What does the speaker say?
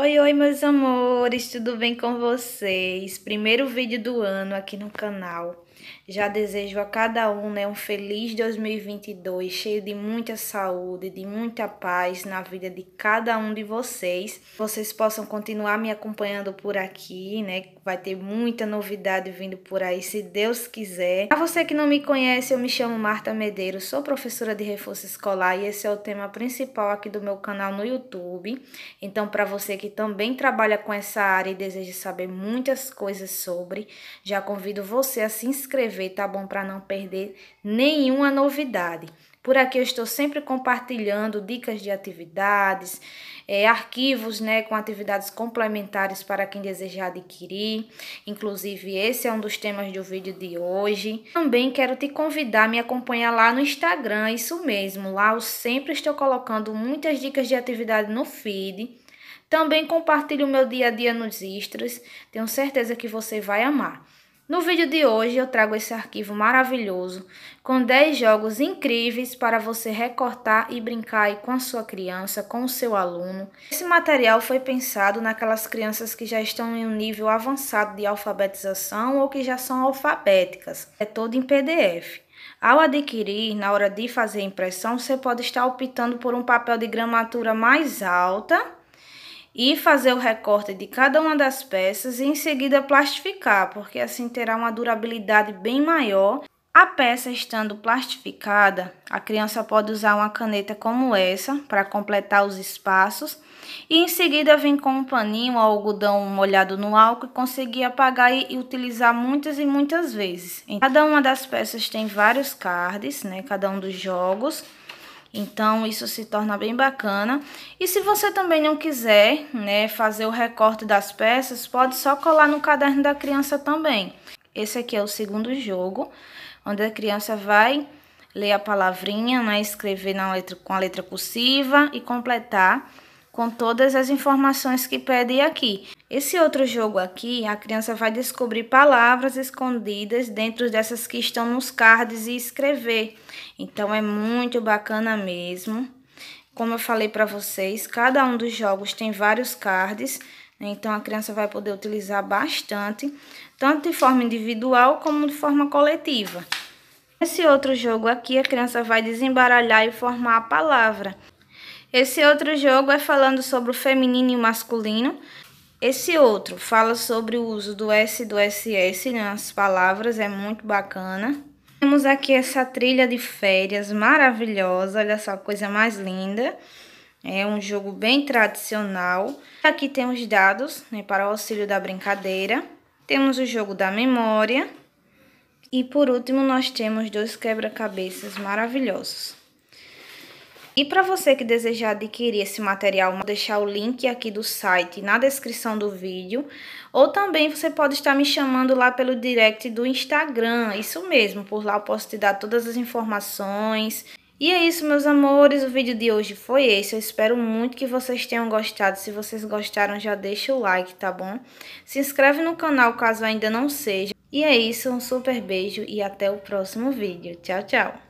Oi, oi, meus amores, tudo bem com vocês? Primeiro vídeo do ano aqui no canal. Já desejo a cada um né, um feliz 2022, cheio de muita saúde, de muita paz na vida de cada um de vocês. Vocês possam continuar me acompanhando por aqui, né? Vai ter muita novidade vindo por aí, se Deus quiser. Para você que não me conhece, eu me chamo Marta Medeiros, sou professora de reforço escolar e esse é o tema principal aqui do meu canal no YouTube. Então, para você que também trabalha com essa área e deseja saber muitas coisas sobre, já convido você a se inscrever inscrever, tá bom? Para não perder nenhuma novidade. Por aqui eu estou sempre compartilhando dicas de atividades, é, arquivos né, com atividades complementares para quem desejar adquirir. Inclusive, esse é um dos temas do vídeo de hoje. Também quero te convidar a me acompanhar lá no Instagram, isso mesmo. Lá eu sempre estou colocando muitas dicas de atividade no feed. Também compartilho o meu dia a dia nos extras. Tenho certeza que você vai amar. No vídeo de hoje eu trago esse arquivo maravilhoso com 10 jogos incríveis para você recortar e brincar aí com a sua criança, com o seu aluno. Esse material foi pensado naquelas crianças que já estão em um nível avançado de alfabetização ou que já são alfabéticas. É todo em PDF. Ao adquirir, na hora de fazer a impressão, você pode estar optando por um papel de gramatura mais alta e fazer o recorte de cada uma das peças e em seguida plastificar, porque assim terá uma durabilidade bem maior. A peça estando plastificada, a criança pode usar uma caneta como essa para completar os espaços e em seguida vem com um paninho ou algodão molhado no álcool e conseguir apagar e utilizar muitas e muitas vezes. Cada uma das peças tem vários cards, né, cada um dos jogos. Então isso se torna bem bacana. E se você também não quiser, né, fazer o recorte das peças, pode só colar no caderno da criança também. Esse aqui é o segundo jogo, onde a criança vai ler a palavrinha, né, escrever na letra com a letra cursiva e completar com todas as informações que pedem aqui. Esse outro jogo aqui, a criança vai descobrir palavras escondidas dentro dessas que estão nos cards e escrever. Então é muito bacana mesmo. Como eu falei para vocês, cada um dos jogos tem vários cards, né? então a criança vai poder utilizar bastante, tanto de forma individual como de forma coletiva. Esse outro jogo aqui, a criança vai desembaralhar e formar a palavra. Esse outro jogo é falando sobre o feminino e o masculino. Esse outro fala sobre o uso do S e do SS nas né? palavras, é muito bacana. Temos aqui essa trilha de férias maravilhosa, olha só, coisa mais linda. É um jogo bem tradicional. Aqui temos dados né, para o auxílio da brincadeira. Temos o jogo da memória. E por último, nós temos dois quebra-cabeças maravilhosos. E para você que desejar adquirir esse material, vou deixar o link aqui do site na descrição do vídeo. Ou também você pode estar me chamando lá pelo direct do Instagram, isso mesmo, por lá eu posso te dar todas as informações. E é isso, meus amores, o vídeo de hoje foi esse. Eu espero muito que vocês tenham gostado. Se vocês gostaram, já deixa o like, tá bom? Se inscreve no canal caso ainda não seja. E é isso, um super beijo e até o próximo vídeo. Tchau, tchau!